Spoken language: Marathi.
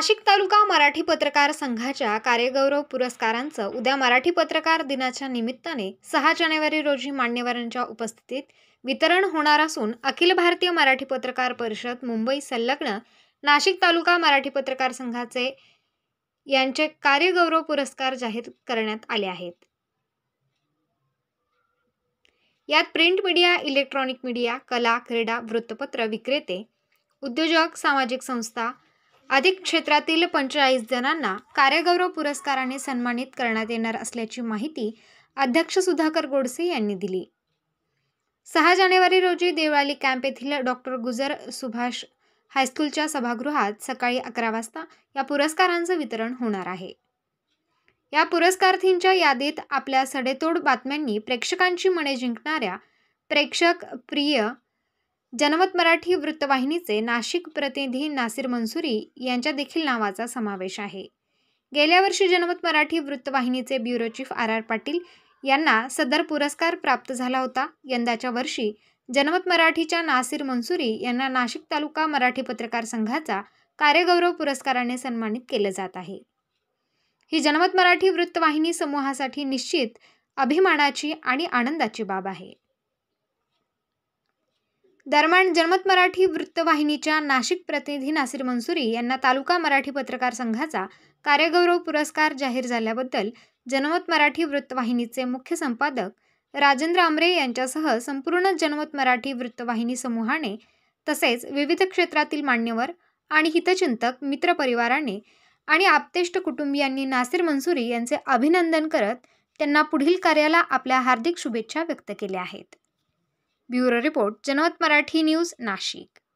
नाशिक तालुका मराठी पत्रकार संघाच्या कार्यगौरव पुरस्कारांचं उद्या मराठी पत्रकार दिनाच्या निमित्ताने सहा जानेवारी रोजी मान्यवरांच्या उपस्थितीत वितरण होणार असून अखिल भारतीय मराठी पत्रकार परिषद मुंबई संलग्न नाशिक तालुका मराठी पत्रकार संघाचे यांचे कार्यगौरव पुरस्कार जाहीर करण्यात आले आहेत यात प्रिंट मीडिया इलेक्ट्रॉनिक मीडिया कला क्रीडा वृत्तपत्र विक्रेते उद्योजक सामाजिक संस्था अधिक क्षेत्रातील पंचेचाळीस जणांना कार्यगौरव पुरस्काराने सन्मानित करण्यात येणार असल्याची माहिती अध्यक्ष सुधाकर गोडसे यांनी दिली सहा जानेवारी रोजी देवळाली कॅम्प येथील डॉक्टर गुजर सुभाष हायस्कूलच्या सभागृहात सकाळी अकरा वाजता या पुरस्कारांचं वितरण होणार आहे या पुरस्कारार्थींच्या यादीत आपल्या सडेतोड बातम्यांनी प्रेक्षकांची मने जिंकणाऱ्या प्रेक्षक प्रिय जनमत मराठी वृत्तवाहिनीचे नाशिक प्रतिनिधी नासिर मंसुरी यांच्या देखील नावाचा समावेश आहे गेल्या वर्षी जनमत मराठी वृत्तवाहिनीचे bureau chief R R Patil यांना सदर पुरस्कार प्राप्त झाला होता यंदाच्या वर्षी जनमत मराठीच्या नासिर मंसुरी यांना नाशिक तालुका मराठी पत्रकार संघाचा कार्यगौरव पुरस्काराने सन्मानित केलं जात आहे ही जनमत मराठी वृत्तवाहिनी समूहासाठी निश्चित अभिमानाची आणि आनंदाची बाब आहे दरम्यान जनमत मराठी वृत्तवाहिनीच्या नाशिक प्रतिनिधी नासिर मंसुरी यांना तालुका मराठी पत्रकार संघाचा कार्यगौरव पुरस्कार जाहीर झाल्याबद्दल जनमत मराठी वृत्तवाहिनीचे मुख्य संपादक राजेंद्र आमरे यांच्यासह संपूर्ण जनमत मराठी वृत्तवाहिनी समूहाने तसेच विविध क्षेत्रातील मान्यवर आणि हितचिंतक मित्रपरिवाराने आणि आपतेष्ट कुटुंबियांनी नासिर मंसुरी यांचे अभिनंदन करत त्यांना पुढील कार्याला आपल्या हार्दिक शुभेच्छा व्यक्त केल्या आहेत ब्युरो रिपोर्ट जनमत मराठी न्यूज नाशिक